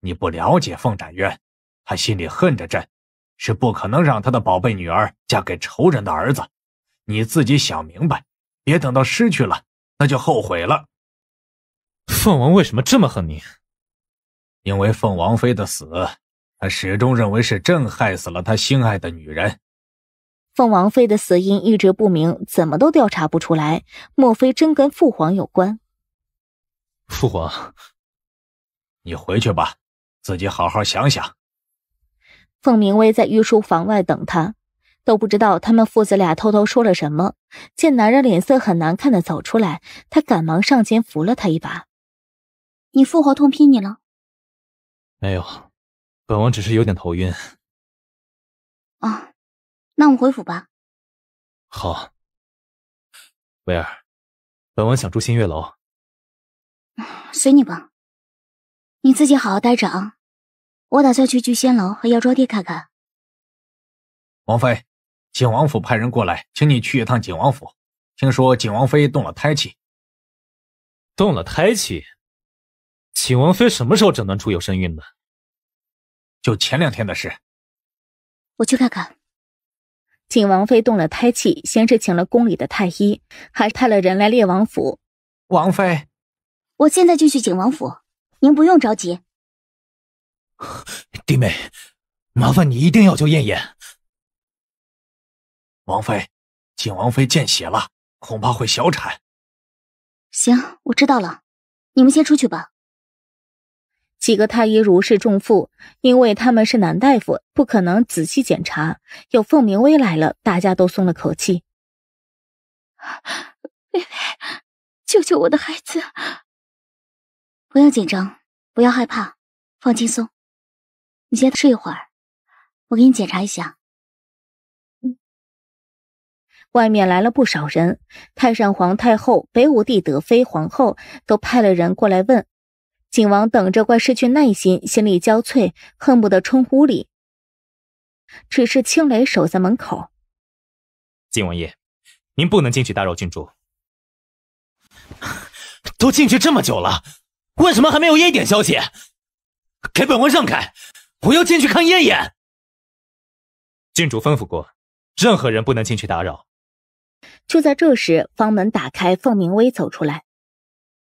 你不了解凤展渊，他心里恨着朕，是不可能让他的宝贝女儿嫁给仇人的儿子。你自己想明白，别等到失去了，那就后悔了。凤王为什么这么恨你？因为凤王妃的死，他始终认为是朕害死了他心爱的女人。凤王妃的死因一直不明，怎么都调查不出来。莫非真跟父皇有关？父皇，你回去吧。自己好好想想。凤明威在御书房外等他，都不知道他们父子俩偷偷说了什么。见男人脸色很难看的走出来，他赶忙上前扶了他一把：“你父皇痛批你了？”“没有，本王只是有点头晕。”“啊，那我们回府吧。”“好。”“威儿，本王想住新月楼。”“随你吧。”你自己好好待着啊！我打算去聚仙楼和药妆店看看。王妃，景王府派人过来，请你去一趟景王府。听说景王妃动了胎气，动了胎气。景王妃什么时候诊断出有身孕的？就前两天的事。我去看看。景王妃动了胎气，先是请了宫里的太医，还派了人来烈王府。王妃，我现在就去景王府。您不用着急，弟妹，麻烦你一定要救燕燕。王妃，景王妃见血了，恐怕会小产。行，我知道了，你们先出去吧。几个太医如释重负，因为他们是男大夫，不可能仔细检查。有凤鸣威来了，大家都松了口气。妹妹，救救我的孩子！不要紧张，不要害怕，放轻松。你先睡一会儿，我给你检查一下。外面来了不少人，太上皇太后、北武帝德妃、皇后都派了人过来问。景王等着，怪失去耐心，心力交瘁，恨不得冲屋里。只是青雷守在门口。景王爷，您不能进去打扰郡主。都进去这么久了。为什么还没有一点消息？给本王让开，我要进去看燕燕。郡主吩咐过，任何人不能进去打扰。就在这时，房门打开，凤明威走出来。